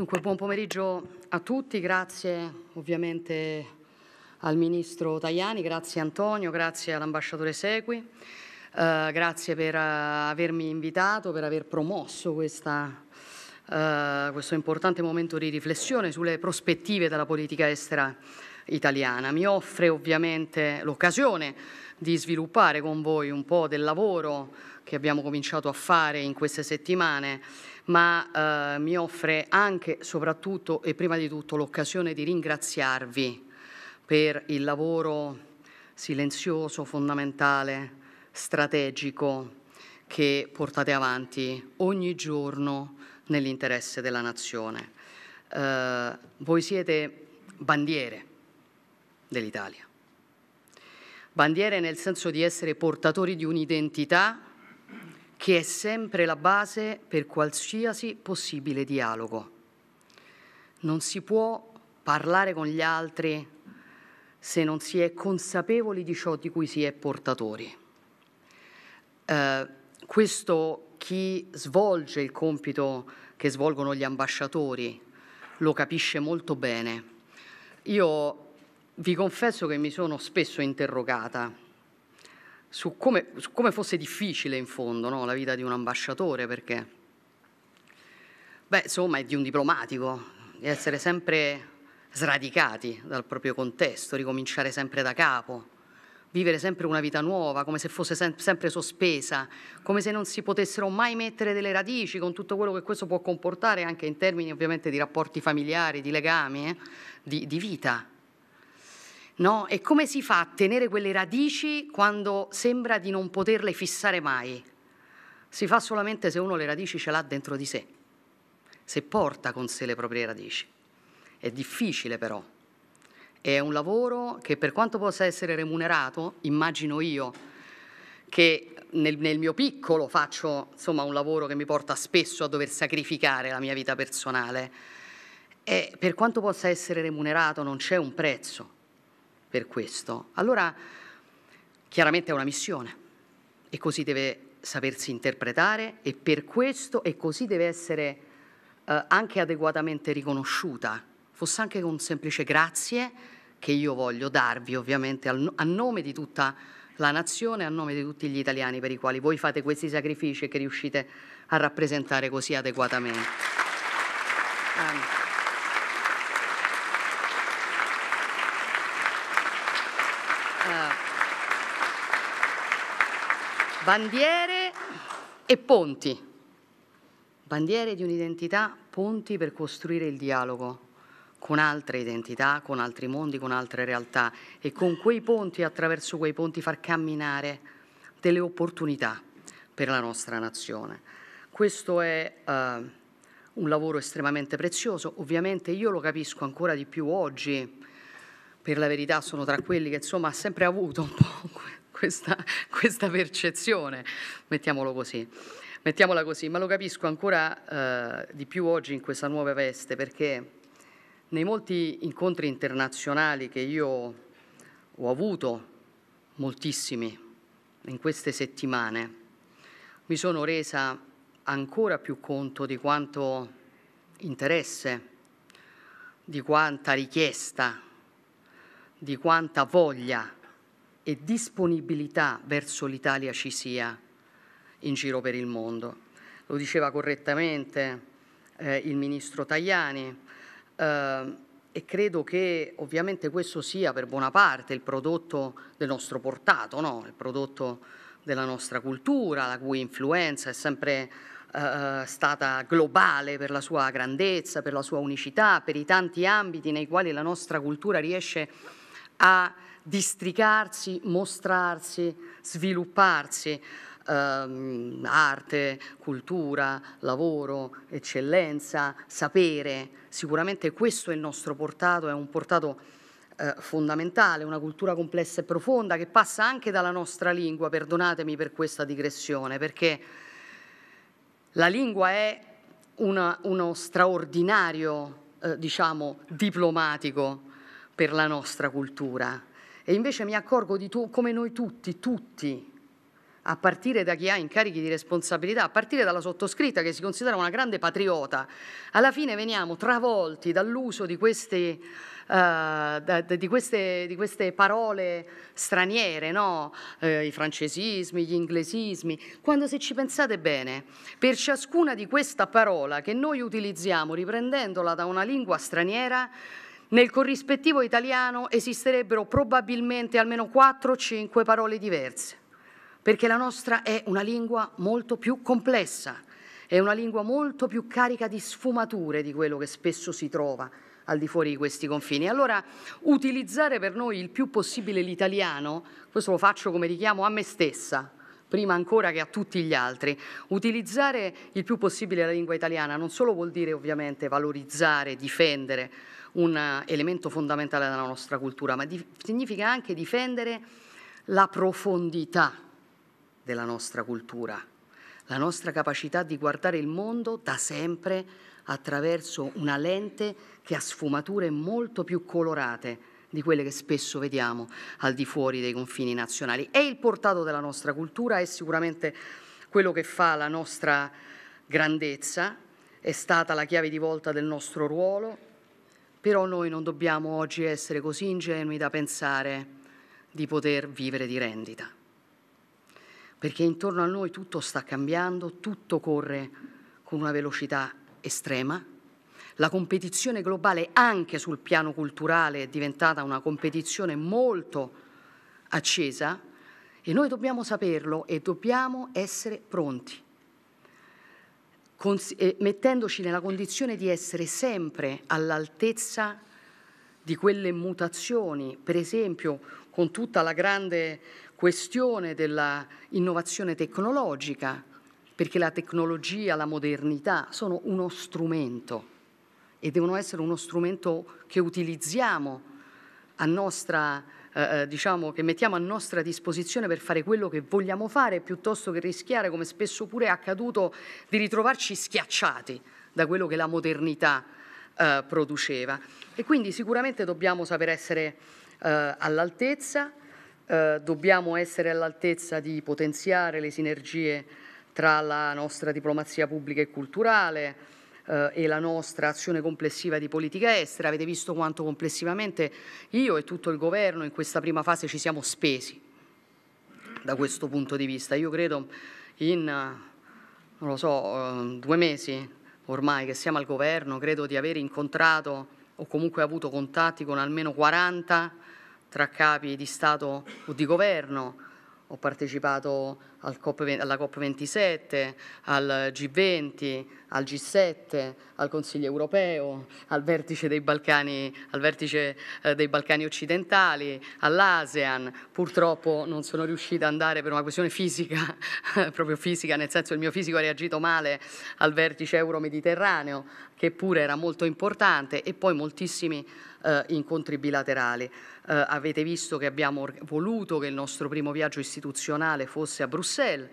Dunque, buon pomeriggio a tutti, grazie ovviamente al Ministro Tajani, grazie Antonio, grazie all'Ambasciatore Segui, eh, grazie per uh, avermi invitato, per aver promosso questa, uh, questo importante momento di riflessione sulle prospettive della politica estera italiana. Mi offre ovviamente l'occasione di sviluppare con voi un po' del lavoro che abbiamo cominciato a fare in queste settimane ma eh, mi offre anche, soprattutto e prima di tutto, l'occasione di ringraziarvi per il lavoro silenzioso, fondamentale, strategico che portate avanti ogni giorno nell'interesse della nazione. Eh, voi siete bandiere dell'Italia, bandiere nel senso di essere portatori di un'identità che è sempre la base per qualsiasi possibile dialogo. Non si può parlare con gli altri se non si è consapevoli di ciò di cui si è portatori. Eh, questo chi svolge il compito che svolgono gli ambasciatori lo capisce molto bene. Io vi confesso che mi sono spesso interrogata su come, su come fosse difficile in fondo no? la vita di un ambasciatore, perché, beh, insomma, è di un diplomatico, di essere sempre sradicati dal proprio contesto, ricominciare sempre da capo, vivere sempre una vita nuova, come se fosse sem sempre sospesa, come se non si potessero mai mettere delle radici con tutto quello che questo può comportare anche in termini ovviamente di rapporti familiari, di legami, eh? di, di vita. No? E come si fa a tenere quelle radici quando sembra di non poterle fissare mai? Si fa solamente se uno le radici ce l'ha dentro di sé, se porta con sé le proprie radici. È difficile però. È un lavoro che per quanto possa essere remunerato, immagino io, che nel, nel mio piccolo faccio insomma, un lavoro che mi porta spesso a dover sacrificare la mia vita personale. E per quanto possa essere remunerato non c'è un prezzo per questo, allora chiaramente è una missione e così deve sapersi interpretare e per questo e così deve essere eh, anche adeguatamente riconosciuta, fosse anche un semplice grazie che io voglio darvi ovviamente al, a nome di tutta la nazione, a nome di tutti gli italiani per i quali voi fate questi sacrifici e che riuscite a rappresentare così adeguatamente. Um. bandiere e ponti. Bandiere di un'identità, ponti per costruire il dialogo con altre identità, con altri mondi, con altre realtà e con quei ponti, attraverso quei ponti, far camminare delle opportunità per la nostra nazione. Questo è eh, un lavoro estremamente prezioso, ovviamente io lo capisco ancora di più oggi, per la verità sono tra quelli che insomma ha sempre avuto un po' questa, questa percezione, mettiamolo così. Mettiamola così, ma lo capisco ancora eh, di più oggi in questa nuova veste perché nei molti incontri internazionali che io ho avuto, moltissimi, in queste settimane, mi sono resa ancora più conto di quanto interesse, di quanta richiesta, di quanta voglia e disponibilità verso l'Italia ci sia in giro per il mondo. Lo diceva correttamente eh, il ministro Tajani eh, e credo che ovviamente questo sia per buona parte il prodotto del nostro portato, no? il prodotto della nostra cultura, la cui influenza è sempre eh, stata globale per la sua grandezza, per la sua unicità, per i tanti ambiti nei quali la nostra cultura riesce a districarsi, mostrarsi, svilupparsi. Ehm, arte, cultura, lavoro, eccellenza, sapere. Sicuramente questo è il nostro portato, è un portato eh, fondamentale, una cultura complessa e profonda che passa anche dalla nostra lingua, perdonatemi per questa digressione, perché la lingua è una, uno straordinario, eh, diciamo, diplomatico per la nostra cultura e invece mi accorgo di tu, come noi tutti, tutti, a partire da chi ha incarichi di responsabilità, a partire dalla sottoscritta che si considera una grande patriota, alla fine veniamo travolti dall'uso di, uh, di, di queste, parole straniere, no? eh, i francesismi, gli inglesismi, quando se ci pensate bene, per ciascuna di queste parole che noi utilizziamo riprendendola da una lingua straniera, nel corrispettivo italiano esisterebbero probabilmente almeno 4 o 5 parole diverse, perché la nostra è una lingua molto più complessa, è una lingua molto più carica di sfumature di quello che spesso si trova al di fuori di questi confini. Allora utilizzare per noi il più possibile l'italiano, questo lo faccio come richiamo a me stessa, prima ancora che a tutti gli altri. Utilizzare il più possibile la lingua italiana non solo vuol dire ovviamente valorizzare, difendere, un elemento fondamentale della nostra cultura, ma di, significa anche difendere la profondità della nostra cultura, la nostra capacità di guardare il mondo da sempre attraverso una lente che ha sfumature molto più colorate di quelle che spesso vediamo al di fuori dei confini nazionali. E il portato della nostra cultura è sicuramente quello che fa la nostra grandezza, è stata la chiave di volta del nostro ruolo, però noi non dobbiamo oggi essere così ingenui da pensare di poter vivere di rendita, perché intorno a noi tutto sta cambiando, tutto corre con una velocità estrema, la competizione globale anche sul piano culturale è diventata una competizione molto accesa e noi dobbiamo saperlo e dobbiamo essere pronti. Eh, mettendoci nella condizione di essere sempre all'altezza di quelle mutazioni, per esempio con tutta la grande questione dell'innovazione tecnologica, perché la tecnologia, la modernità sono uno strumento e devono essere uno strumento che utilizziamo a nostra eh, eh, diciamo, che mettiamo a nostra disposizione per fare quello che vogliamo fare piuttosto che rischiare, come spesso pure è accaduto, di ritrovarci schiacciati da quello che la modernità eh, produceva. E quindi sicuramente dobbiamo saper essere eh, all'altezza, eh, dobbiamo essere all'altezza di potenziare le sinergie tra la nostra diplomazia pubblica e culturale, eh, e la nostra azione complessiva di politica estera. Avete visto quanto complessivamente io e tutto il governo in questa prima fase ci siamo spesi da questo punto di vista. Io credo in, non lo so, eh, due mesi ormai che siamo al governo, credo di aver incontrato o comunque avuto contatti con almeno 40 tra capi di Stato o di governo. Ho partecipato alla COP27, al G20, al G7, al Consiglio europeo, al vertice dei Balcani, vertice, eh, dei Balcani occidentali, all'ASEAN. Purtroppo non sono riuscita ad andare per una questione fisica, proprio fisica, nel senso il mio fisico ha reagito male al vertice euro-mediterraneo, che pure era molto importante, e poi moltissimi eh, incontri bilaterali. Eh, avete visto che abbiamo voluto che il nostro primo viaggio istituzionale fosse a Bruxelles, Bruxelles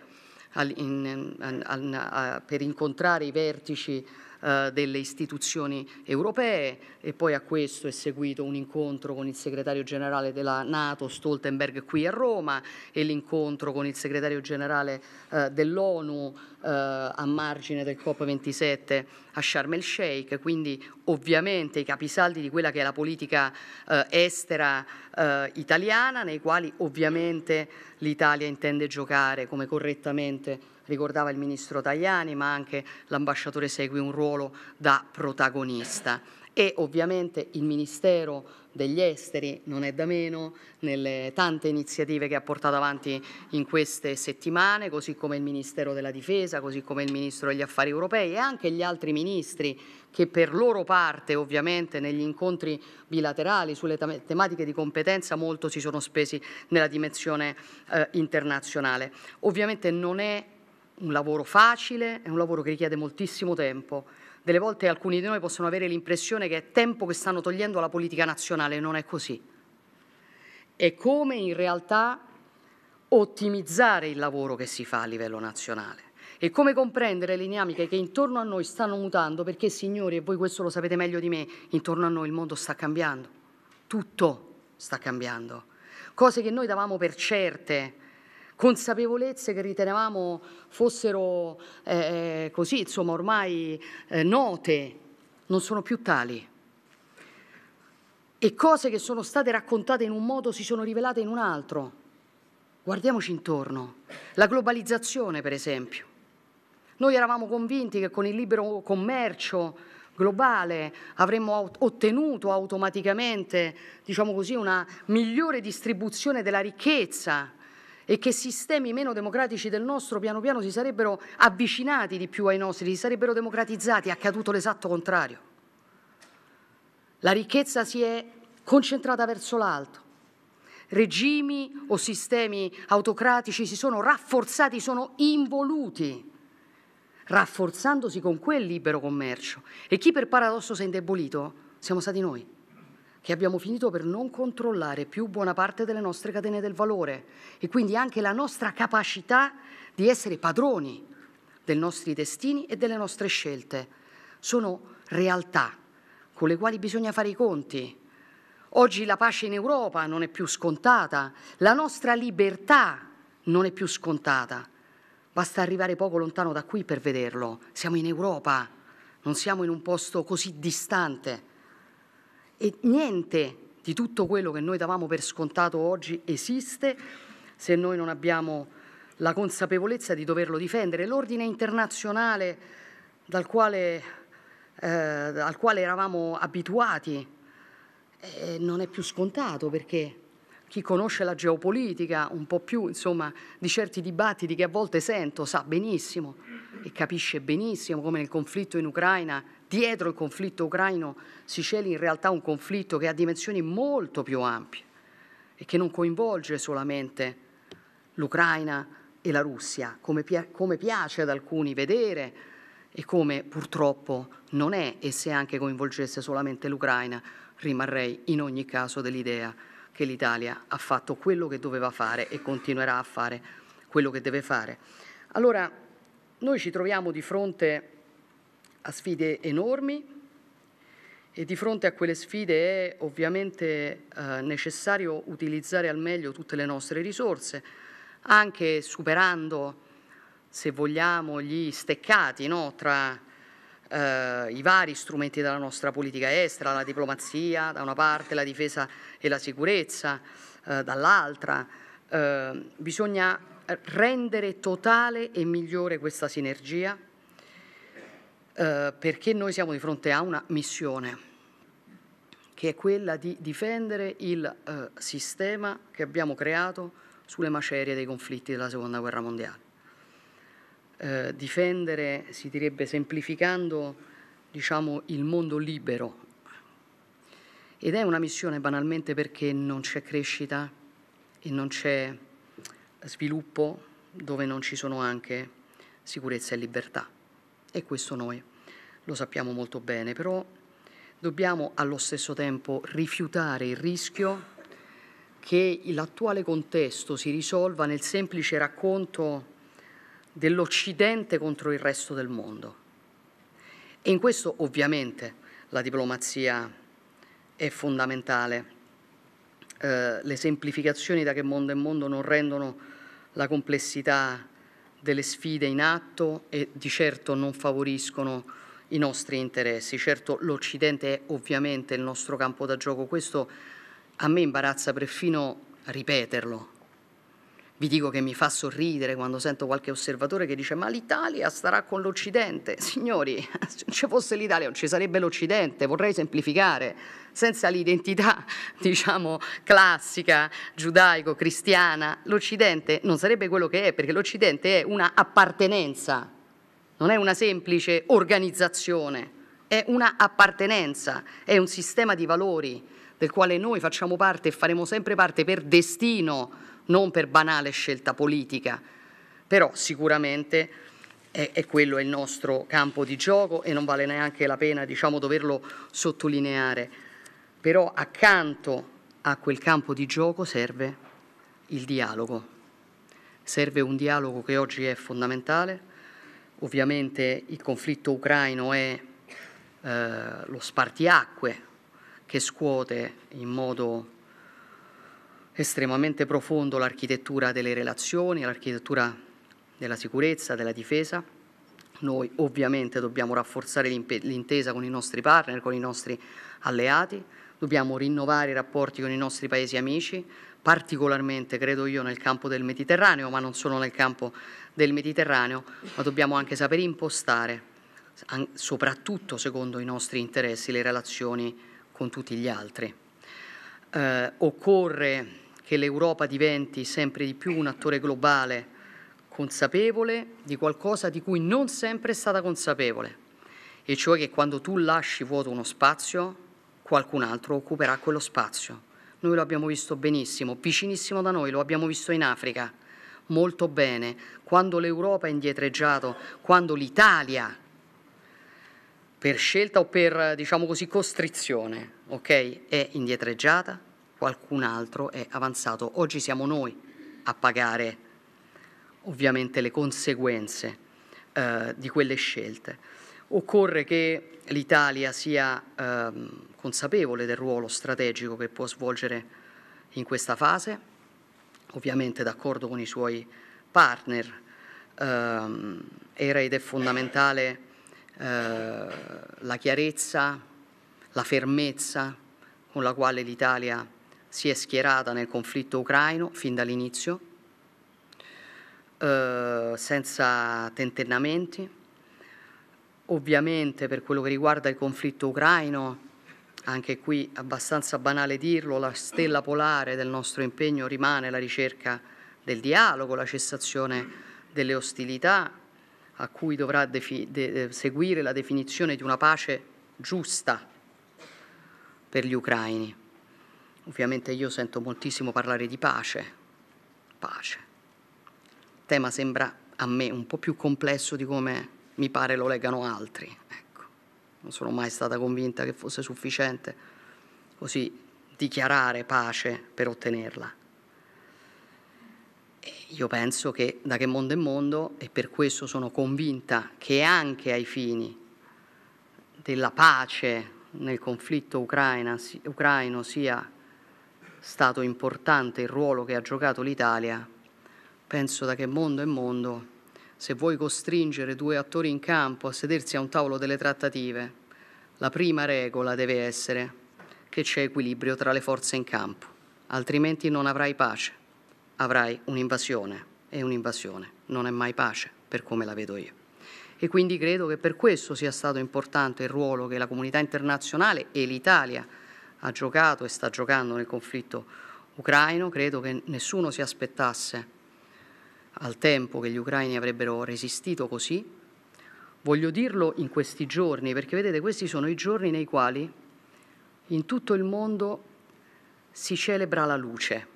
per incontrare i vertici eh, delle istituzioni europee e poi a questo è seguito un incontro con il segretario generale della Nato Stoltenberg qui a Roma e l'incontro con il segretario generale eh, dell'ONU eh, a margine del COP27 a Sharm el Sheikh, quindi ovviamente i capisaldi di quella che è la politica eh, estera eh, italiana nei quali ovviamente l'Italia intende giocare come correttamente ricordava il ministro Tajani, ma anche l'ambasciatore segue un ruolo da protagonista e ovviamente il Ministero degli Esteri non è da meno nelle tante iniziative che ha portato avanti in queste settimane, così come il Ministero della Difesa, così come il Ministro degli Affari Europei e anche gli altri ministri che per loro parte ovviamente negli incontri bilaterali sulle tematiche di competenza molto si sono spesi nella dimensione eh, internazionale. Ovviamente non è un lavoro facile, è un lavoro che richiede moltissimo tempo. Delle volte alcuni di noi possono avere l'impressione che è tempo che stanno togliendo alla politica nazionale, non è così. È come in realtà ottimizzare il lavoro che si fa a livello nazionale e come comprendere le dinamiche che intorno a noi stanno mutando, perché signori, e voi questo lo sapete meglio di me, intorno a noi il mondo sta cambiando, tutto sta cambiando. Cose che noi davamo per certe, consapevolezze che ritenevamo fossero eh, eh, così, insomma, ormai eh, note, non sono più tali. E cose che sono state raccontate in un modo si sono rivelate in un altro. Guardiamoci intorno. La globalizzazione, per esempio. Noi eravamo convinti che con il libero commercio globale avremmo ottenuto automaticamente, diciamo così, una migliore distribuzione della ricchezza e che sistemi meno democratici del nostro piano piano si sarebbero avvicinati di più ai nostri, si sarebbero democratizzati, è accaduto l'esatto contrario. La ricchezza si è concentrata verso l'alto. Regimi o sistemi autocratici si sono rafforzati, sono involuti, rafforzandosi con quel libero commercio. E chi per paradosso si è indebolito? Siamo stati noi che abbiamo finito per non controllare più buona parte delle nostre catene del valore e quindi anche la nostra capacità di essere padroni dei nostri destini e delle nostre scelte. Sono realtà con le quali bisogna fare i conti. Oggi la pace in Europa non è più scontata, la nostra libertà non è più scontata. Basta arrivare poco lontano da qui per vederlo. Siamo in Europa, non siamo in un posto così distante e niente di tutto quello che noi davamo per scontato oggi esiste se noi non abbiamo la consapevolezza di doverlo difendere. L'ordine internazionale dal quale, eh, al quale eravamo abituati eh, non è più scontato perché chi conosce la geopolitica un po' più insomma, di certi dibattiti che a volte sento sa benissimo e capisce benissimo come nel conflitto in Ucraina, dietro il conflitto ucraino, si celi in realtà un conflitto che ha dimensioni molto più ampie e che non coinvolge solamente l'Ucraina e la Russia, come, pi- come piace ad alcuni vedere e come purtroppo non è, e se anche coinvolgesse solamente l'Ucraina, rimarrei in ogni caso dell'idea che l'Italia ha fatto quello che doveva fare e continuerà a fare quello che deve fare. Allora, noi ci troviamo di fronte a sfide enormi e di fronte a quelle sfide è ovviamente eh, necessario utilizzare al meglio tutte le nostre risorse, anche superando, se vogliamo, gli steccati no, tra eh, i vari strumenti della nostra politica estera, la diplomazia da una parte, la difesa e la sicurezza eh, dall'altra. Eh, bisogna rendere totale e migliore questa sinergia eh, perché noi siamo di fronte a una missione che è quella di difendere il eh, sistema che abbiamo creato sulle macerie dei conflitti della Seconda Guerra Mondiale. Eh, difendere, si direbbe semplificando, diciamo, il mondo libero. Ed è una missione banalmente perché non c'è crescita e non c'è sviluppo dove non ci sono anche sicurezza e libertà. E questo noi lo sappiamo molto bene, però dobbiamo allo stesso tempo rifiutare il rischio che l'attuale contesto si risolva nel semplice racconto dell'Occidente contro il resto del mondo. E in questo ovviamente la diplomazia è fondamentale eh, le semplificazioni da che mondo è mondo non rendono la complessità delle sfide in atto e di certo non favoriscono i nostri interessi. Certo l'Occidente è ovviamente il nostro campo da gioco, questo a me imbarazza perfino ripeterlo, vi dico che mi fa sorridere quando sento qualche osservatore che dice ma l'Italia starà con l'Occidente. Signori, se non ci fosse l'Italia non ci sarebbe l'Occidente, vorrei semplificare, senza l'identità diciamo classica, giudaico-cristiana, l'Occidente non sarebbe quello che è, perché l'Occidente è una appartenenza, non è una semplice organizzazione, è una appartenenza, è un sistema di valori del quale noi facciamo parte e faremo sempre parte per destino non per banale scelta politica, però sicuramente è, è quello il nostro campo di gioco e non vale neanche la pena diciamo, doverlo sottolineare. Però accanto a quel campo di gioco serve il dialogo. Serve un dialogo che oggi è fondamentale. Ovviamente il conflitto ucraino è eh, lo spartiacque che scuote in modo estremamente profondo l'architettura delle relazioni, l'architettura della sicurezza, della difesa. Noi ovviamente dobbiamo rafforzare l'intesa con i nostri partner, con i nostri alleati, dobbiamo rinnovare i rapporti con i nostri paesi amici, particolarmente credo io nel campo del Mediterraneo, ma non solo nel campo del Mediterraneo, ma dobbiamo anche saper impostare, soprattutto secondo i nostri interessi, le relazioni con tutti gli altri. Eh, occorre che l'Europa diventi sempre di più un attore globale, consapevole di qualcosa di cui non sempre è stata consapevole, e cioè che quando tu lasci vuoto uno spazio, qualcun altro occuperà quello spazio. Noi lo abbiamo visto benissimo, vicinissimo da noi, lo abbiamo visto in Africa molto bene, quando l'Europa è indietreggiato, quando l'Italia per scelta o per diciamo così costrizione, okay, è indietreggiata, qualcun altro è avanzato. Oggi siamo noi a pagare ovviamente le conseguenze eh, di quelle scelte. Occorre che l'Italia sia eh, consapevole del ruolo strategico che può svolgere in questa fase, ovviamente d'accordo con i suoi partner. Eh, era ed è fondamentale eh, la chiarezza, la fermezza con la quale l'Italia si è schierata nel conflitto ucraino fin dall'inizio, eh, senza tentennamenti. Ovviamente per quello che riguarda il conflitto ucraino, anche qui abbastanza banale dirlo, la stella polare del nostro impegno rimane la ricerca del dialogo, la cessazione delle ostilità, a cui dovrà eh, seguire la definizione di una pace giusta per gli ucraini. Ovviamente io sento moltissimo parlare di pace, pace. Il tema sembra a me un po' più complesso di come mi pare lo leggano altri. Ecco. Non sono mai stata convinta che fosse sufficiente così dichiarare pace per ottenerla. E io penso che da che mondo è mondo, e per questo sono convinta che anche ai fini della pace nel conflitto ucraina, ucraino sia stato importante il ruolo che ha giocato l'Italia, penso da che mondo è mondo, se vuoi costringere due attori in campo a sedersi a un tavolo delle trattative, la prima regola deve essere che c'è equilibrio tra le forze in campo, altrimenti non avrai pace, avrai un'invasione e un'invasione non è mai pace, per come la vedo io. E quindi credo che per questo sia stato importante il ruolo che la comunità internazionale e l'Italia hanno ha giocato e sta giocando nel conflitto ucraino, credo che nessuno si aspettasse al tempo che gli ucraini avrebbero resistito così. Voglio dirlo in questi giorni, perché vedete questi sono i giorni nei quali in tutto il mondo si celebra la luce.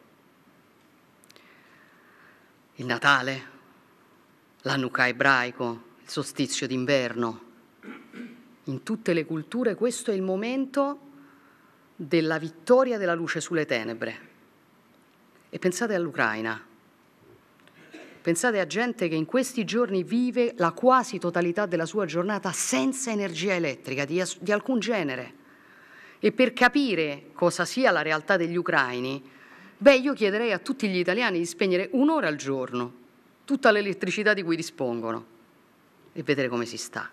Il Natale, l'Annuca ebraico, il solstizio d'inverno. In tutte le culture questo è il momento della vittoria della luce sulle tenebre. E pensate all'Ucraina, pensate a gente che in questi giorni vive la quasi totalità della sua giornata senza energia elettrica di, di alcun genere. E per capire cosa sia la realtà degli ucraini, beh, io chiederei a tutti gli italiani di spegnere un'ora al giorno tutta l'elettricità di cui dispongono e vedere come si sta.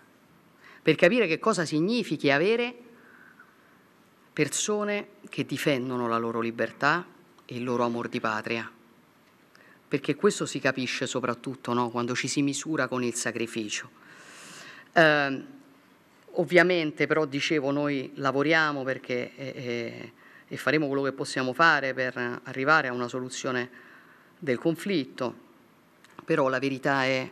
Per capire che cosa significhi avere persone che difendono la loro libertà e il loro amor di patria. Perché questo si capisce soprattutto no? quando ci si misura con il sacrificio. Eh, ovviamente però dicevo noi lavoriamo perché, eh, eh, e faremo quello che possiamo fare per arrivare a una soluzione del conflitto, però la verità è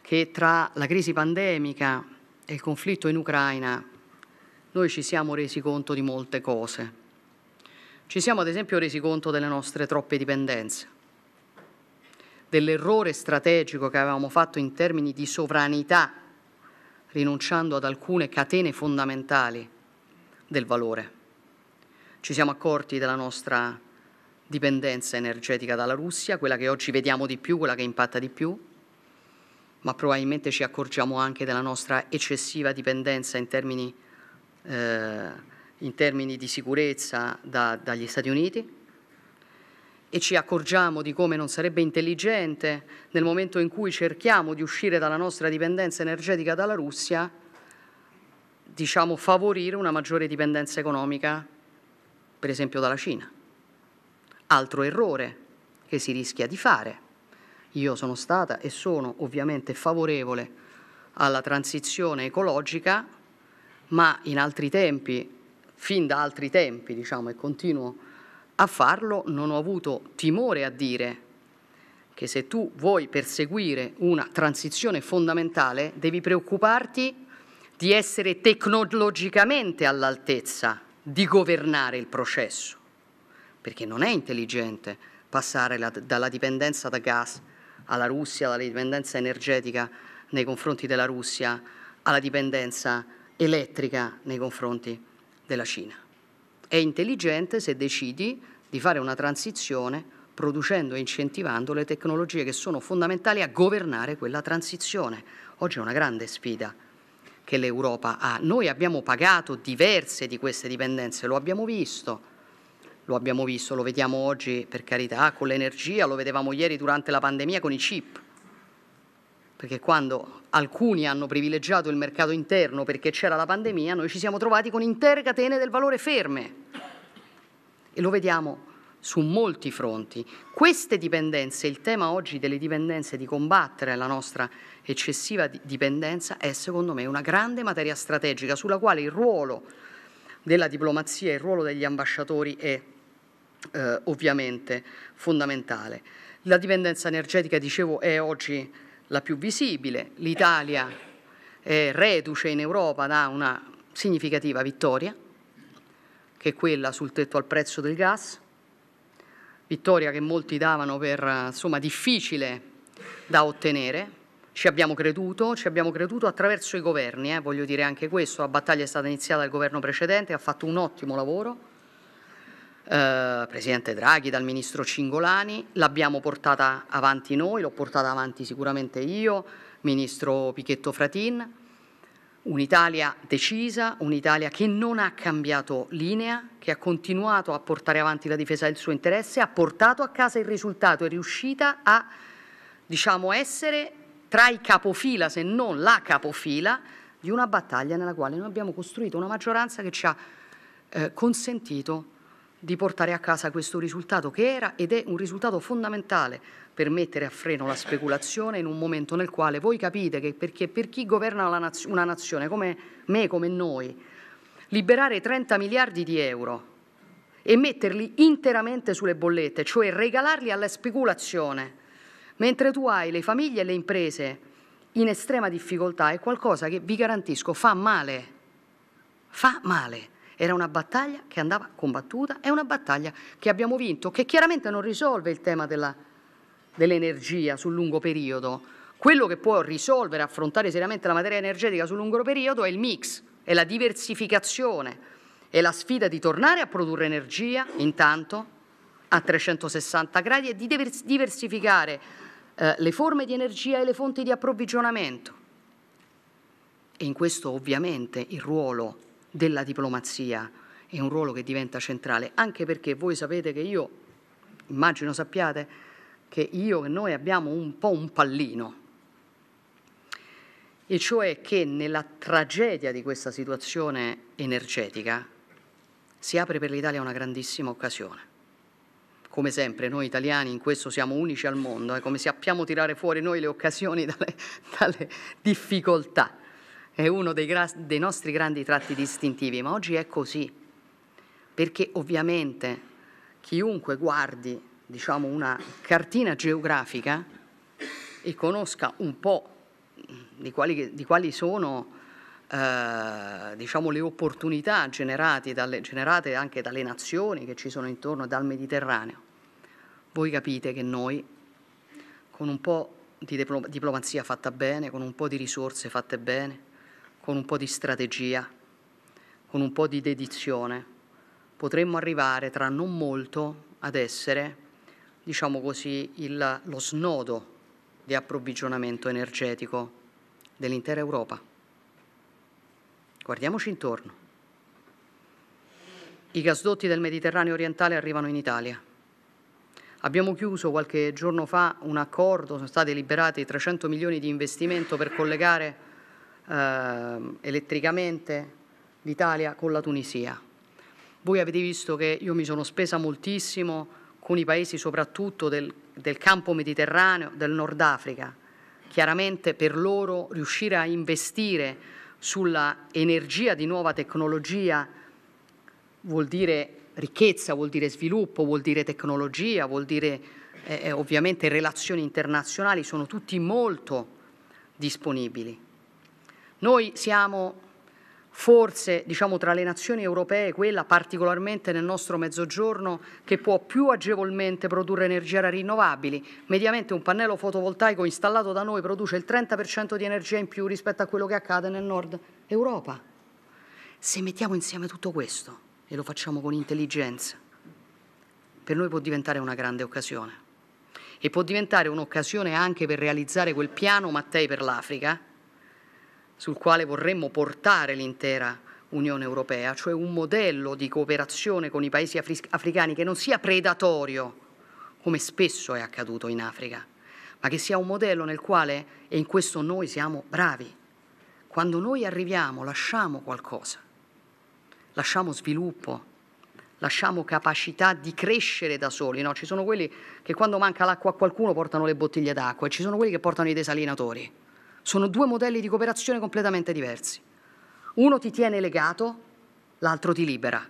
che tra la crisi pandemica e il conflitto in Ucraina noi ci siamo resi conto di molte cose. Ci siamo ad esempio resi conto delle nostre troppe dipendenze, dell'errore strategico che avevamo fatto in termini di sovranità, rinunciando ad alcune catene fondamentali del valore. Ci siamo accorti della nostra dipendenza energetica dalla Russia, quella che oggi vediamo di più, quella che impatta di più, ma probabilmente ci accorgiamo anche della nostra eccessiva dipendenza in termini di eh, in termini di sicurezza da, dagli Stati Uniti e ci accorgiamo di come non sarebbe intelligente nel momento in cui cerchiamo di uscire dalla nostra dipendenza energetica dalla Russia, diciamo favorire una maggiore dipendenza economica, per esempio dalla Cina. Altro errore che si rischia di fare. Io sono stata e sono ovviamente favorevole alla transizione ecologica ma in altri tempi, fin da altri tempi, diciamo, e continuo a farlo, non ho avuto timore a dire che se tu vuoi perseguire una transizione fondamentale, devi preoccuparti di essere tecnologicamente all'altezza di governare il processo, perché non è intelligente passare la, dalla dipendenza da gas alla Russia, dalla dipendenza energetica nei confronti della Russia, alla dipendenza elettrica nei confronti della Cina. È intelligente se decidi di fare una transizione producendo e incentivando le tecnologie che sono fondamentali a governare quella transizione. Oggi è una grande sfida che l'Europa ha. Noi abbiamo pagato diverse di queste dipendenze, lo abbiamo visto. Lo abbiamo visto, lo vediamo oggi per carità con l'energia, lo vedevamo ieri durante la pandemia con i chip perché quando alcuni hanno privilegiato il mercato interno perché c'era la pandemia, noi ci siamo trovati con intere catene del valore ferme. E lo vediamo su molti fronti. Queste dipendenze, il tema oggi delle dipendenze, di combattere la nostra eccessiva dipendenza, è secondo me una grande materia strategica sulla quale il ruolo della diplomazia, il ruolo degli ambasciatori è eh, ovviamente fondamentale. La dipendenza energetica, dicevo, è oggi la più visibile, l'Italia è reduce in Europa da una significativa vittoria, che è quella sul tetto al prezzo del gas, vittoria che molti davano per insomma, difficile da ottenere. Ci abbiamo creduto, ci abbiamo creduto attraverso i governi, eh, voglio dire anche questo, la battaglia è stata iniziata dal governo precedente, ha fatto un ottimo lavoro, eh, Presidente Draghi, dal Ministro Cingolani, l'abbiamo portata avanti noi, l'ho portata avanti sicuramente io, Ministro Pichetto Fratin, un'Italia decisa, un'Italia che non ha cambiato linea, che ha continuato a portare avanti la difesa del suo interesse, ha portato a casa il risultato, è riuscita a diciamo, essere tra i capofila, se non la capofila, di una battaglia nella quale noi abbiamo costruito una maggioranza che ci ha eh, consentito di portare a casa questo risultato che era ed è un risultato fondamentale per mettere a freno la speculazione in un momento nel quale voi capite che perché, per chi governa naz una nazione come me, come noi, liberare 30 miliardi di euro e metterli interamente sulle bollette, cioè regalarli alla speculazione, mentre tu hai le famiglie e le imprese in estrema difficoltà, è qualcosa che vi garantisco fa male, fa male. Era una battaglia che andava combattuta, è una battaglia che abbiamo vinto, che chiaramente non risolve il tema dell'energia sul lungo periodo. Quello che può risolvere, affrontare seriamente la materia energetica sul lungo periodo è il mix, è la diversificazione, è la sfida di tornare a produrre energia intanto a 360 gradi e di diversificare eh, le forme di energia e le fonti di approvvigionamento. E in questo ovviamente il ruolo della diplomazia è un ruolo che diventa centrale, anche perché voi sapete che io, immagino sappiate, che io e noi abbiamo un po' un pallino, e cioè che nella tragedia di questa situazione energetica si apre per l'Italia una grandissima occasione. Come sempre noi italiani in questo siamo unici al mondo, eh, come sappiamo tirare fuori noi le occasioni dalle, dalle difficoltà è uno dei, gra- dei nostri grandi tratti distintivi, ma oggi è così, perché ovviamente chiunque guardi diciamo, una cartina geografica e conosca un po' di quali, di quali sono eh, diciamo, le opportunità generate, dalle, generate anche dalle nazioni che ci sono intorno dal Mediterraneo, voi capite che noi con un po' di diplomazia fatta bene, con un po' di risorse fatte bene, con un po' di strategia, con un po' di dedizione, potremmo arrivare tra non molto ad essere, diciamo così, il, lo snodo di approvvigionamento energetico dell'intera Europa. Guardiamoci intorno. I gasdotti del Mediterraneo orientale arrivano in Italia. Abbiamo chiuso qualche giorno fa un accordo, sono stati liberati 300 milioni di investimento per collegare eh, elettricamente l'Italia con la Tunisia. Voi avete visto che io mi sono spesa moltissimo con i paesi soprattutto del, del campo mediterraneo, del Nord Africa. Chiaramente per loro riuscire a investire sulla energia di nuova tecnologia vuol dire ricchezza, vuol dire sviluppo, vuol dire tecnologia, vuol dire eh, eh ovviamente relazioni internazionali, sono tutti molto disponibili. Noi siamo forse diciamo, tra le nazioni europee quella particolarmente nel nostro mezzogiorno che può più agevolmente produrre energie rinnovabili. Mediamente un pannello fotovoltaico installato da noi produce il 30% di energia in più rispetto a quello che accade nel nord Europa. Se mettiamo insieme tutto questo e lo facciamo con intelligenza, per noi può diventare una grande occasione e può diventare un'occasione anche per realizzare quel piano Mattei per l'Africa sul quale vorremmo portare l'intera Unione Europea, cioè un modello di cooperazione con i paesi africani che non sia predatorio, come spesso è accaduto in Africa, ma che sia un modello nel quale, e in questo noi siamo bravi, quando noi arriviamo lasciamo qualcosa, lasciamo sviluppo, lasciamo capacità di crescere da soli. No? Ci sono quelli che quando manca l'acqua a qualcuno portano le bottiglie d'acqua e ci sono quelli che portano i desalinatori sono due modelli di cooperazione completamente diversi. Uno ti tiene legato, l'altro ti libera.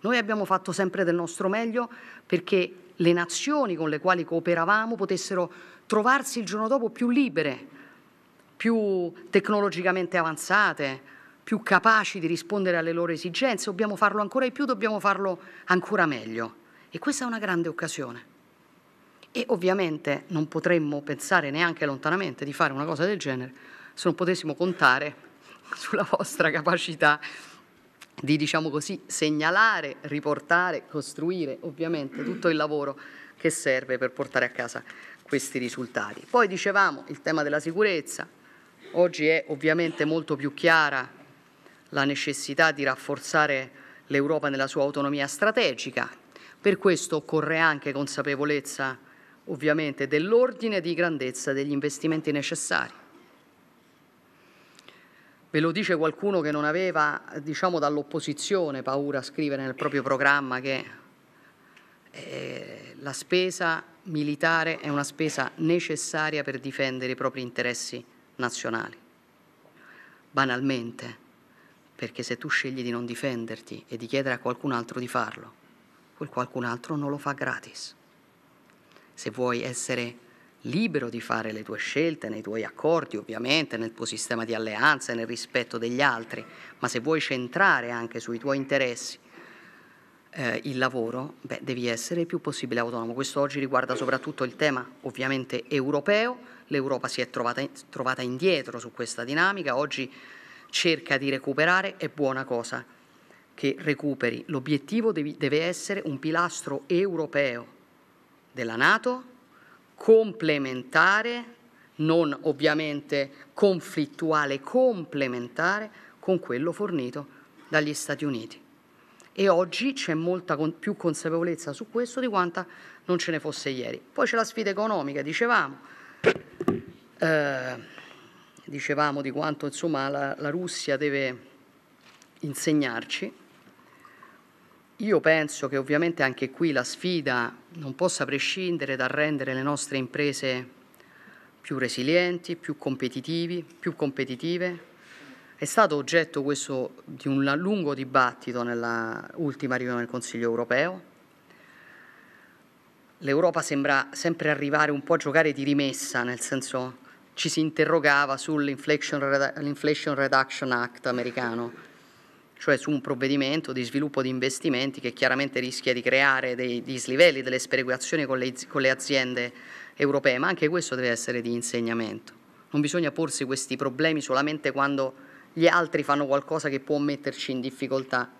Noi abbiamo fatto sempre del nostro meglio perché le nazioni con le quali cooperavamo potessero trovarsi il giorno dopo più libere, più tecnologicamente avanzate, più capaci di rispondere alle loro esigenze. Dobbiamo farlo ancora di più, dobbiamo farlo ancora meglio. E questa è una grande occasione. E ovviamente non potremmo pensare neanche lontanamente di fare una cosa del genere se non potessimo contare sulla vostra capacità di, diciamo così, segnalare, riportare, costruire ovviamente tutto il lavoro che serve per portare a casa questi risultati. Poi dicevamo il tema della sicurezza, oggi è ovviamente molto più chiara la necessità di rafforzare l'Europa nella sua autonomia strategica, per questo occorre anche consapevolezza ovviamente dell'ordine di grandezza degli investimenti necessari. Ve lo dice qualcuno che non aveva, diciamo dall'opposizione, paura a scrivere nel proprio programma che eh, la spesa militare è una spesa necessaria per difendere i propri interessi nazionali. Banalmente, perché se tu scegli di non difenderti e di chiedere a qualcun altro di farlo, quel qualcun altro non lo fa gratis se vuoi essere libero di fare le tue scelte, nei tuoi accordi ovviamente, nel tuo sistema di alleanze, nel rispetto degli altri, ma se vuoi centrare anche sui tuoi interessi eh, il lavoro, beh, devi essere il più possibile autonomo. Questo oggi riguarda soprattutto il tema ovviamente europeo, l'Europa si è trovata, trovata indietro su questa dinamica, oggi cerca di recuperare, è buona cosa che recuperi. L'obiettivo deve essere un pilastro europeo della Nato, complementare, non ovviamente conflittuale, complementare con quello fornito dagli Stati Uniti. E oggi c'è molta con più consapevolezza su questo di quanta non ce ne fosse ieri. Poi c'è la sfida economica, dicevamo, eh, dicevamo di quanto insomma, la, la Russia deve insegnarci io penso che ovviamente anche qui la sfida non possa prescindere dal rendere le nostre imprese più resilienti, più, più competitive. È stato oggetto questo di un lungo dibattito nell'ultima riunione del Consiglio europeo. L'Europa sembra sempre arrivare un po' a giocare di rimessa, nel senso ci si interrogava sull'Inflation Reduction Act americano cioè su un provvedimento di sviluppo di investimenti che chiaramente rischia di creare dei dislivelli, delle sperequazioni con con le aziende europee, ma anche questo deve essere di insegnamento. Non bisogna porsi questi problemi solamente quando gli altri fanno qualcosa che può metterci in difficoltà.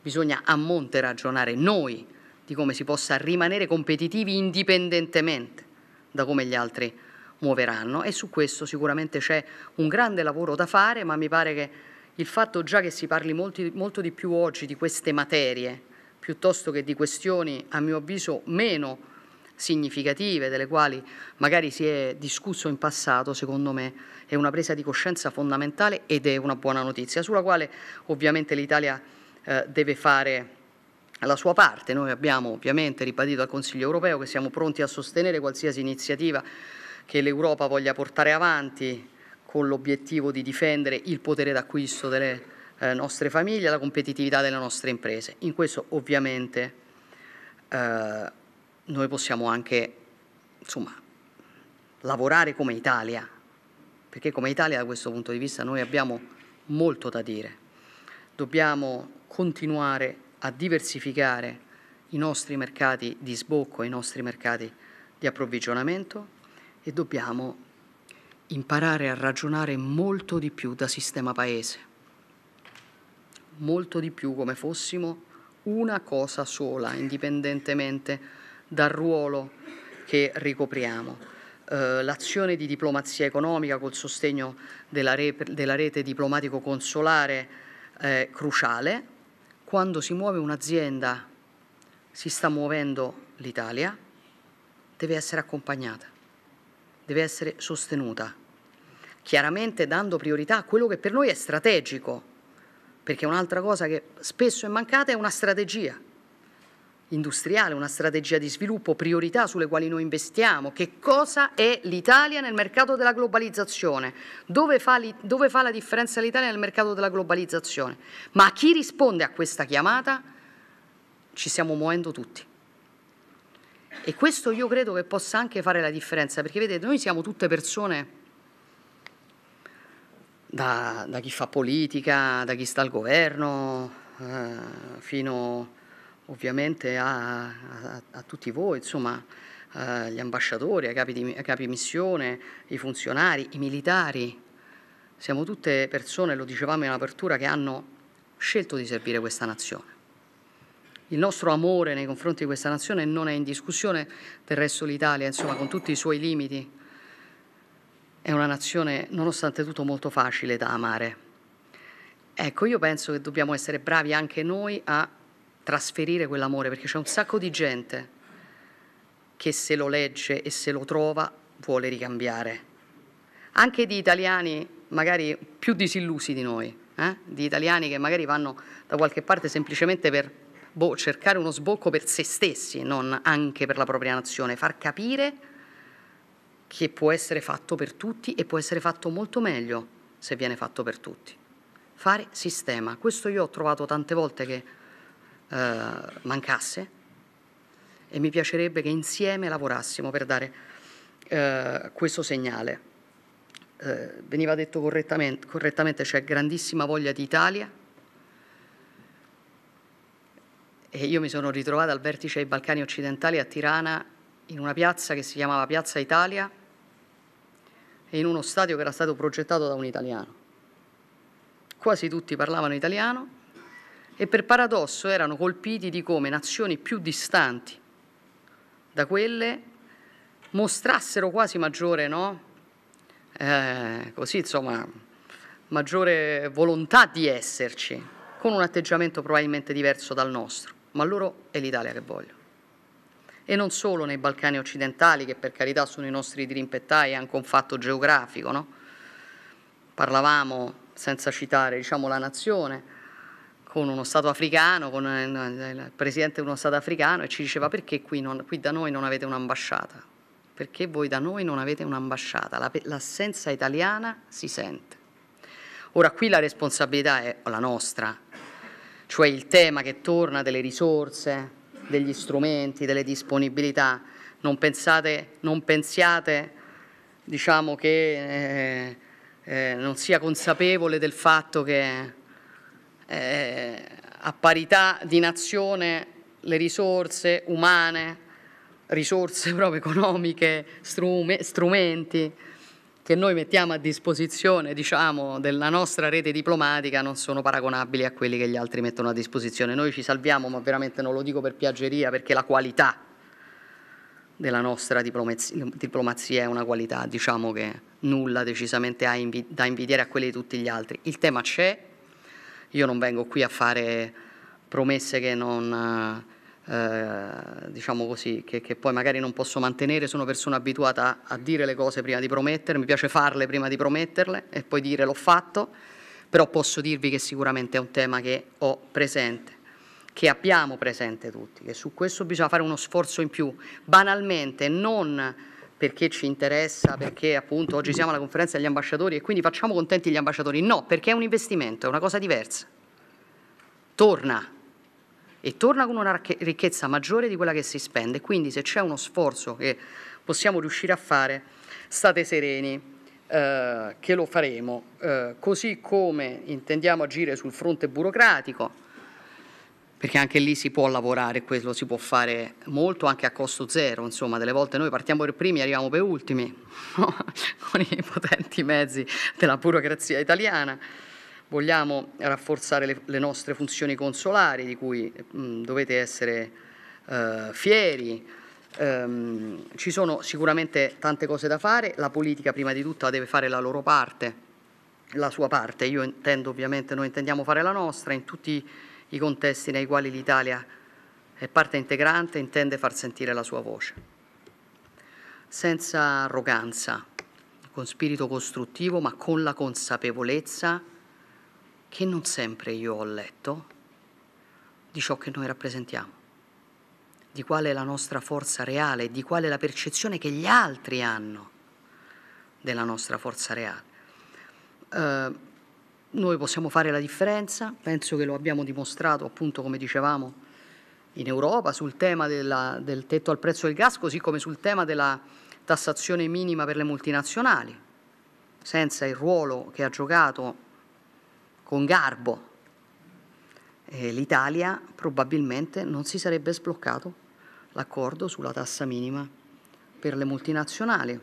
Bisogna a monte ragionare noi di come si possa rimanere competitivi indipendentemente da come gli altri muoveranno e su questo sicuramente c'è un grande lavoro da fare, ma mi pare che il fatto già che si parli molti, molto di più oggi di queste materie, piuttosto che di questioni, a mio avviso, meno significative, delle quali magari si è discusso in passato, secondo me è una presa di coscienza fondamentale ed è una buona notizia, sulla quale ovviamente l'Italia eh, deve fare la sua parte. Noi abbiamo ovviamente ribadito al Consiglio europeo che siamo pronti a sostenere qualsiasi iniziativa che l'Europa voglia portare avanti con l'obiettivo di difendere il potere d'acquisto delle eh, nostre famiglie e la competitività delle nostre imprese. In questo ovviamente eh, noi possiamo anche insomma, lavorare come Italia, perché come Italia da questo punto di vista noi abbiamo molto da dire. Dobbiamo continuare a diversificare i nostri mercati di sbocco, i nostri mercati di approvvigionamento e dobbiamo imparare a ragionare molto di più da sistema paese, molto di più come fossimo una cosa sola, indipendentemente dal ruolo che ricopriamo. Eh, l'azione di diplomazia economica col sostegno della, re, della rete diplomatico-consolare è cruciale, quando si muove un'azienda, si sta muovendo l'Italia, deve essere accompagnata deve essere sostenuta, chiaramente dando priorità a quello che per noi è strategico, perché un'altra cosa che spesso è mancata è una strategia industriale, una strategia di sviluppo, priorità sulle quali noi investiamo, che cosa è l'Italia nel mercato della globalizzazione, dove fa, li, dove fa la differenza l'Italia nel mercato della globalizzazione, ma chi risponde a questa chiamata ci stiamo muovendo tutti. E questo io credo che possa anche fare la differenza, perché vedete, noi siamo tutte persone, da, da chi fa politica, da chi sta al governo, eh, fino ovviamente a, a, a, tutti voi, insomma, eh, gli ambasciatori, i capi, di, a capi missione, i funzionari, i militari. Siamo tutte persone, lo dicevamo in apertura, che hanno scelto di servire questa nazione il nostro amore nei confronti di questa nazione non è in discussione, del resto l'Italia, insomma, con tutti i suoi limiti, è una nazione nonostante tutto molto facile da amare. Ecco, io penso che dobbiamo essere bravi anche noi a trasferire quell'amore, perché c'è un sacco di gente che se lo legge e se lo trova vuole ricambiare. Anche di italiani magari più disillusi di noi, eh? di italiani che magari vanno da qualche parte semplicemente per boh, cercare uno sbocco per se stessi, non anche per la propria nazione, far capire che può essere fatto per tutti e può essere fatto molto meglio se viene fatto per tutti. Fare sistema, questo io ho trovato tante volte che eh, mancasse e mi piacerebbe che insieme lavorassimo per dare eh, questo segnale. Eh, veniva detto correttamente, correttamente c'è cioè grandissima voglia di Italia, e io mi sono ritrovata al vertice dei Balcani occidentali a Tirana in una piazza che si chiamava Piazza Italia e in uno stadio che era stato progettato da un italiano. Quasi tutti parlavano italiano e per paradosso erano colpiti di come nazioni più distanti da quelle mostrassero quasi maggiore, no? eh, così, insomma, maggiore volontà di esserci, con un atteggiamento probabilmente diverso dal nostro ma loro è l'Italia che vogliono. E non solo nei Balcani occidentali, che per carità sono i nostri dirimpettai, è anche un fatto geografico, no? Parlavamo, senza citare, diciamo, la nazione, con uno Stato africano, con eh, il presidente di uno Stato africano e ci diceva perché qui, non, qui da noi non avete un'ambasciata? Perché voi da noi non avete un'ambasciata? l'assenza italiana si sente. Ora qui la responsabilità è la nostra, cioè il tema che torna delle risorse, degli strumenti, delle disponibilità. Non, pensate, non pensiate diciamo, che eh, eh, non sia consapevole del fatto che eh, a parità di nazione le risorse umane, risorse proprio economiche, strumenti, che noi mettiamo a disposizione diciamo, della nostra rete diplomatica non sono paragonabili a quelli che gli altri mettono a disposizione. Noi ci salviamo, ma veramente non lo dico per piaggeria, perché la qualità della nostra diplomazia è una qualità diciamo, che nulla decisamente ha invi da invidiare a quelli di tutti gli altri. Il tema c'è, io non vengo qui a fare promesse che non eh, diciamo così, che, che, poi magari non posso mantenere, sono persona abituata a, a dire le cose prima di promettere, mi piace farle prima di prometterle e poi dire l'ho fatto, però posso dirvi che sicuramente è un tema che ho presente, che abbiamo presente tutti, che su questo bisogna fare uno sforzo in più, banalmente, non perché ci interessa, perché appunto oggi siamo alla conferenza degli ambasciatori e quindi facciamo contenti gli ambasciatori, no, perché è un investimento, è una cosa diversa. Torna e torna con una ricchezza maggiore di quella che si spende. Quindi se c'è uno sforzo che possiamo riuscire a fare, state sereni. Eh, che lo faremo, eh, così come intendiamo agire sul fronte burocratico, perché anche lì si può lavorare, quello si può fare molto anche a costo zero, insomma, delle volte noi partiamo per primi e arriviamo per ultimi, con i potenti mezzi della burocrazia italiana. Vogliamo rafforzare le, le nostre funzioni consolari, di cui mh, mm, dovete essere eh, fieri. Ehm, ci sono sicuramente tante cose da fare, la politica prima di tutto deve fare la loro parte, la sua parte, io intendo ovviamente, noi intendiamo fare la nostra in tutti i contesti nei quali l'Italia è parte integrante intende far sentire la sua voce. Senza arroganza, con spirito costruttivo ma con la consapevolezza che non sempre io ho letto di ciò che noi rappresentiamo, di qual è la nostra forza reale, di qual è la percezione che gli altri hanno della nostra forza reale. Eh, noi possiamo fare la differenza, penso che lo abbiamo dimostrato appunto come dicevamo in Europa sul tema della, del tetto al prezzo del gas, così come sul tema della tassazione minima per le multinazionali, senza il ruolo che ha giocato con garbo. Eh, L'Italia probabilmente non si sarebbe sbloccato l'accordo sulla tassa minima per le multinazionali.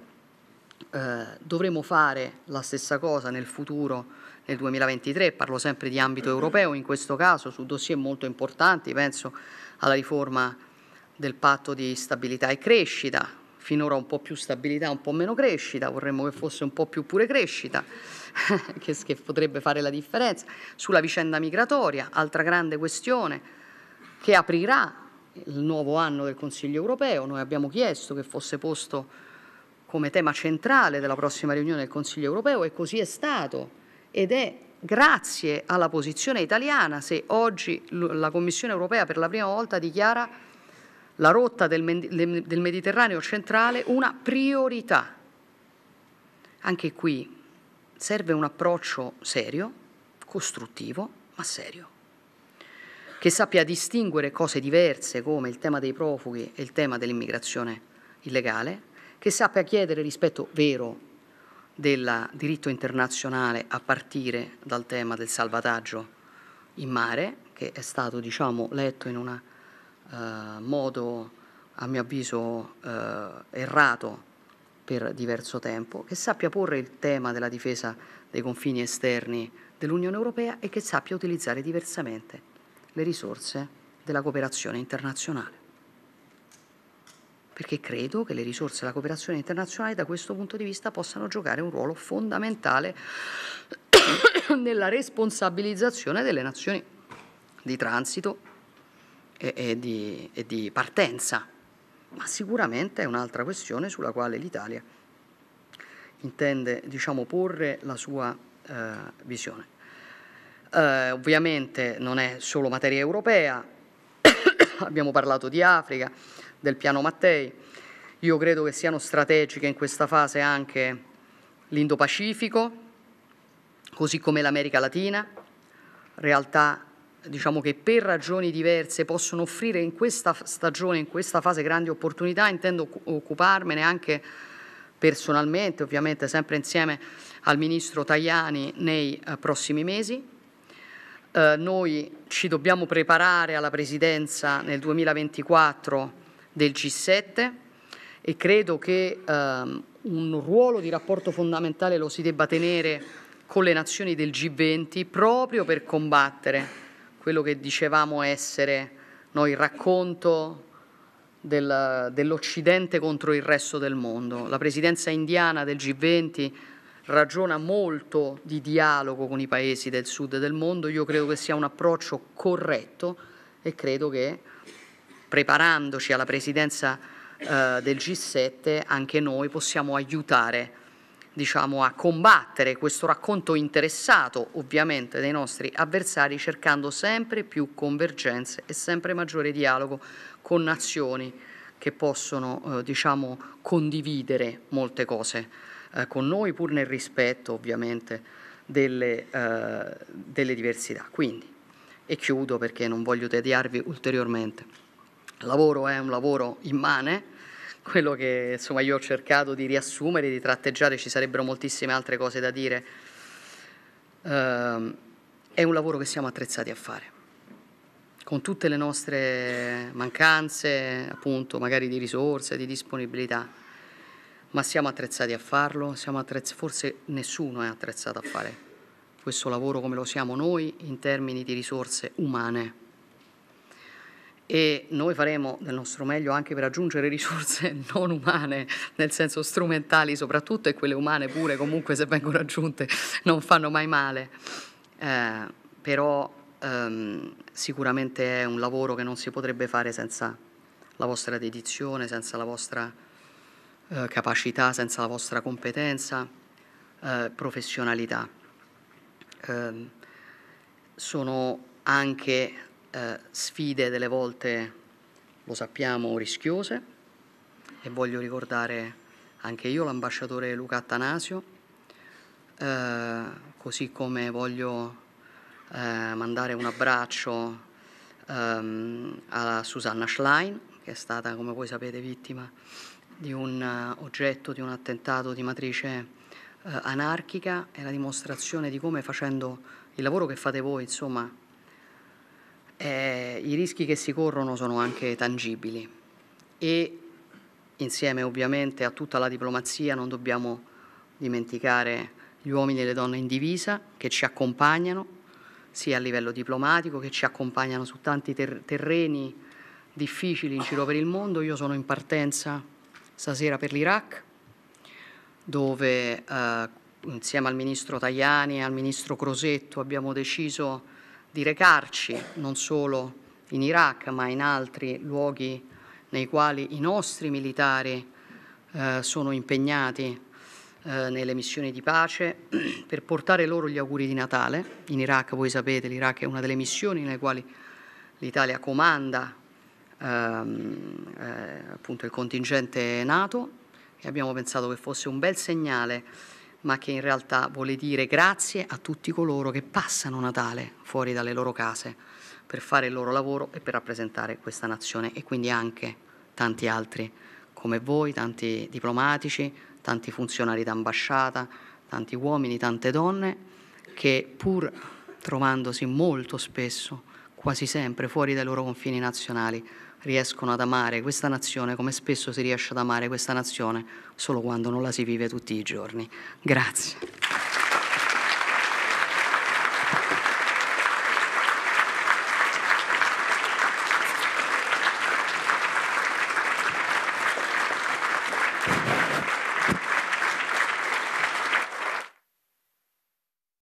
Eh, dovremo fare la stessa cosa nel futuro, nel 2023, parlo sempre di ambito europeo, in questo caso su dossier molto importanti, penso alla riforma del patto di stabilità e crescita, finora un po' più stabilità, un po' meno crescita, vorremmo che fosse un po' più pure crescita, che, che potrebbe fare la differenza. Sulla vicenda migratoria, altra grande questione che aprirà il nuovo anno del Consiglio europeo, noi abbiamo chiesto che fosse posto come tema centrale della prossima riunione del Consiglio europeo e così è stato ed è grazie alla posizione italiana se oggi la Commissione europea per la prima volta dichiara la rotta del, del Mediterraneo centrale una priorità. Anche qui serve un approccio serio, costruttivo, ma serio, che sappia distinguere cose diverse come il tema dei profughi e il tema dell'immigrazione illegale, che sappia chiedere rispetto vero del diritto internazionale a partire dal tema del salvataggio in mare, che è stato diciamo, letto in una eh, modo, a mio avviso, eh, errato per diverso tempo, che sappia porre il tema della difesa dei confini esterni dell'Unione Europea e che sappia utilizzare diversamente le risorse della cooperazione internazionale. Perché credo che le risorse della cooperazione internazionale da questo punto di vista possano giocare un ruolo fondamentale nella responsabilizzazione delle nazioni di transito e, e, di, e di partenza, ma sicuramente è un'altra questione sulla quale l'Italia intende diciamo, porre la sua eh, visione. Eh, ovviamente non è solo materia europea, abbiamo parlato di Africa, del piano Mattei, io credo che siano strategiche in questa fase anche l'Indo-Pacifico, così come l'America Latina, realtà diciamo che per ragioni diverse possono offrire in questa stagione, in questa fase grandi opportunità, intendo occuparmene anche personalmente, ovviamente sempre insieme al Ministro Tajani nei eh, prossimi mesi. Eh, noi ci dobbiamo preparare alla Presidenza nel 2024 del G7 e credo che ehm, un ruolo di rapporto fondamentale lo si debba tenere con le nazioni del G20 proprio per combattere quello che dicevamo essere no, il racconto del, dell'Occidente contro il resto del mondo. La presidenza indiana del G20 ragiona molto di dialogo con i paesi del sud del mondo, io credo che sia un approccio corretto e credo che preparandoci alla presidenza eh, del G7 anche noi possiamo aiutare diciamo, a combattere questo racconto interessato ovviamente dei nostri avversari cercando sempre più convergenze e sempre maggiore dialogo con nazioni che possono eh, diciamo, condividere molte cose eh, con noi pur nel rispetto ovviamente delle, eh, delle diversità. Quindi, e chiudo perché non voglio tediarvi ulteriormente, il lavoro è un lavoro immane, quello che insomma, io ho cercato di riassumere, di tratteggiare, ci sarebbero moltissime altre cose da dire. Uh, è un lavoro che siamo attrezzati a fare, con tutte le nostre mancanze, appunto, magari di risorse, di disponibilità, ma siamo attrezzati a farlo, attrezz- forse nessuno è attrezzato a fare questo lavoro come lo siamo noi in termini di risorse umane e noi faremo del nostro meglio anche per aggiungere risorse non umane, nel senso strumentali soprattutto e quelle umane pure comunque se vengono aggiunte non fanno mai male, eh, però ehm, sicuramente è un lavoro che non si potrebbe fare senza la vostra dedizione, senza la vostra eh, capacità, senza la vostra competenza, eh, professionalità. Ehm, sono anche eh, sfide delle volte, lo sappiamo, rischiose e voglio ricordare anche io l'ambasciatore Luca Attanasio, eh, così come voglio eh, mandare un abbraccio ehm, a Susanna Schlein, che è stata, come voi sapete, vittima di un uh, oggetto di un attentato di matrice uh, anarchica, è la dimostrazione di come facendo il lavoro che fate voi, insomma, eh, i rischi che si corrono sono anche tangibili e insieme ovviamente a tutta la diplomazia non dobbiamo dimenticare gli uomini e le donne in divisa che ci accompagnano sia a livello diplomatico che ci accompagnano su tanti ter terreni difficili in giro per il mondo. Io sono in partenza stasera per l'Iraq dove eh, insieme al ministro Tajani e al ministro Crosetto abbiamo deciso di recarci non solo in Iraq ma in altri luoghi nei quali i nostri militari eh, sono impegnati eh, nelle missioni di pace per portare loro gli auguri di Natale. In Iraq, voi sapete, l'Iraq è una delle missioni nelle quali l'Italia comanda ehm, eh, appunto il contingente NATO e abbiamo pensato che fosse un bel segnale ma che in realtà vuole dire grazie a tutti coloro che passano Natale fuori dalle loro case per fare il loro lavoro e per rappresentare questa nazione e quindi anche tanti altri come voi, tanti diplomatici, tanti funzionari d'ambasciata, tanti uomini, tante donne che pur trovandosi molto spesso, quasi sempre fuori dai loro confini nazionali, riescono ad amare questa nazione come spesso si riesce ad amare questa nazione solo quando non la si vive tutti i giorni. Grazie.